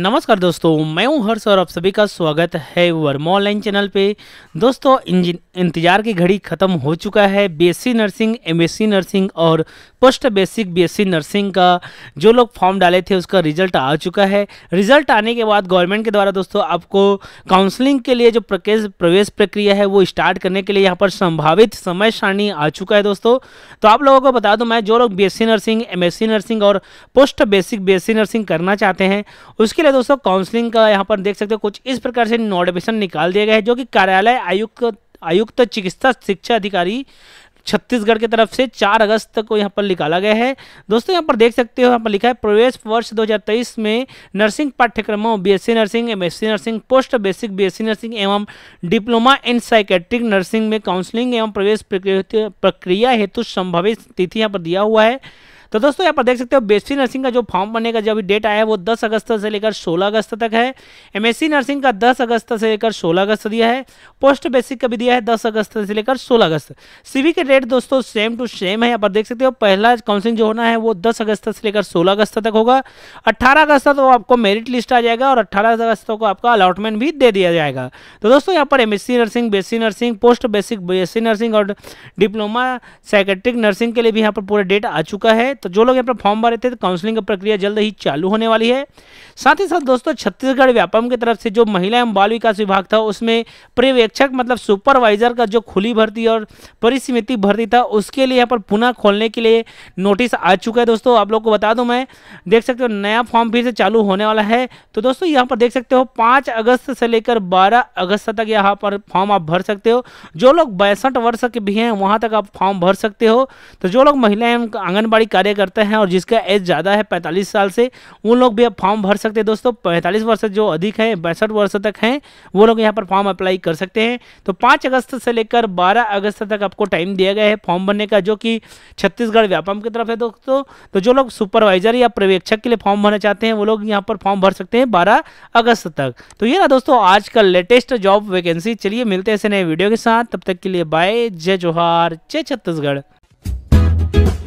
नमस्कार दोस्तों मैं हूं हर्ष और आप सभी का स्वागत है वर्मा ऑनलाइन चैनल पे दोस्तों इंतजार की घड़ी खत्म हो चुका है बीएससी नर्सिंग एमएससी नर्सिंग और पोस्ट बेसिक बीएससी नर्सिंग का जो लोग फॉर्म डाले थे उसका रिजल्ट आ चुका है रिजल्ट आने के बाद गवर्नमेंट के द्वारा दोस्तों आपको काउंसलिंग के लिए जो प्रवेश प्रक्रिया है वो स्टार्ट करने के लिए यहाँ पर संभावित समय सारणी आ चुका है दोस्तों तो आप लोगों को बता दूँ मैं जो लोग बी नर्सिंग एम नर्सिंग और पोस्ट बेसिक बी नर्सिंग करना चाहते हैं उसके इसीलिए दोस्तों काउंसलिंग का यहाँ पर देख सकते हो कुछ इस प्रकार से नोटिफिकेशन निकाल दिया गया है जो कि कार्यालय आयुक्त आयुक्त चिकित्सा शिक्षा अधिकारी छत्तीसगढ़ की तरफ से 4 अगस्त को यहाँ पर निकाला गया है दोस्तों यहाँ पर देख सकते हो यहाँ पर लिखा है प्रवेश वर्ष 2023 में नर्सिंग पाठ्यक्रमों BSc nursing MSc nursing post basic BSc nursing एवं डिप्लोमा इन साइकेट्रिक नर्सिंग में काउंसलिंग एवं प्रवेश प्रक्रिया हेतु संभावित तिथि यहाँ पर दिया हुआ है तो दोस्तों यहाँ पर देख सकते हो बीएससी नर्सिंग का जो फॉर्म का जो अभी डेट आया है वो दस अगस्त से लेकर सोलह अगस्त तक है एमएससी नर्सिंग का दस अगस्त से लेकर सोलह अगस्त दिया है पोस्ट बेसिक का भी दिया है दस अगस्त से लेकर सोलह अगस्त सीवी के डेट दोस्तों सेम टू सेम है यहाँ पर देख सकते हो पहला काउंसिलिंग जो होना है वो दस अगस्त से लेकर सोलह अगस्त तक होगा अट्ठारह अगस्त तो आपको मेरिट लिस्ट आ जाएगा और अट्ठारह अगस्त को आपका अलॉटमेंट भी दे दिया जाएगा तो दोस्तों यहाँ पर MSc nursing BSc nursing post basic BSc nursing और डिप्लोमा साइकेट्रिक नर्सिंग के लिए भी यहाँ पर पूरा डेट आ चुका है तो जो लोग यहाँ पर फॉर्म भरे थे तो काउंसलिंग की प्रक्रिया जल्द ही चालू होने वाली है साथ ही साथ दोस्तों छत्तीसगढ़ व्यापम की तरफ से जो महिला एवं बाल विकास विभाग था उसमें पर्यवेक्षक मतलब सुपरवाइजर का जो खुली भर्ती और परिसीमिति भर्ती था उसके लिए यहाँ पर पुनः खोलने के लिए नोटिस आ चुका है दोस्तों आप लोग को बता दूँ मैं देख सकते हो नया फॉर्म फिर से चालू होने वाला है तो दोस्तों यहाँ पर देख सकते हो पाँच अगस्त से लेकर बारह अगस्त तक यहाँ पर फॉर्म आप भर सकते हो जो लोग बैसठ वर्ष के भी हैं वहाँ तक आप फॉर्म भर सकते हो तो जो लोग महिलाएं आंगनबाड़ी कार्य कार्य करते हैं और जिसका एज ज़्यादा है पैंतालीस साल से उन लोग भी अब फॉर्म भर सकते हैं दोस्तों पैंतालीस वर्ष जो अधिक है पैंसठ वर्ष तक हैं वो लोग यहाँ पर फॉर्म अप्लाई कर सकते हैं तो पाँच अगस्त से लेकर बारह अगस्त तक आपको टाइम दिया गया है फॉर्म भरने का जो कि छत्तीसगढ़ व्यापम की तरफ है दोस्तों तो जो लोग सुपरवाइजर या पर्यवेक्षक के लिए फॉर्म भरना चाहते हैं वो लोग यहाँ पर फॉर्म भर सकते हैं बारह अगस्त तक तो ये ना दोस्तों आज का लेटेस्ट जॉब वैकेंसी चलिए मिलते हैं ऐसे नए वीडियो के साथ तब तक के लिए बाय जय जोहार जय छत्तीसगढ़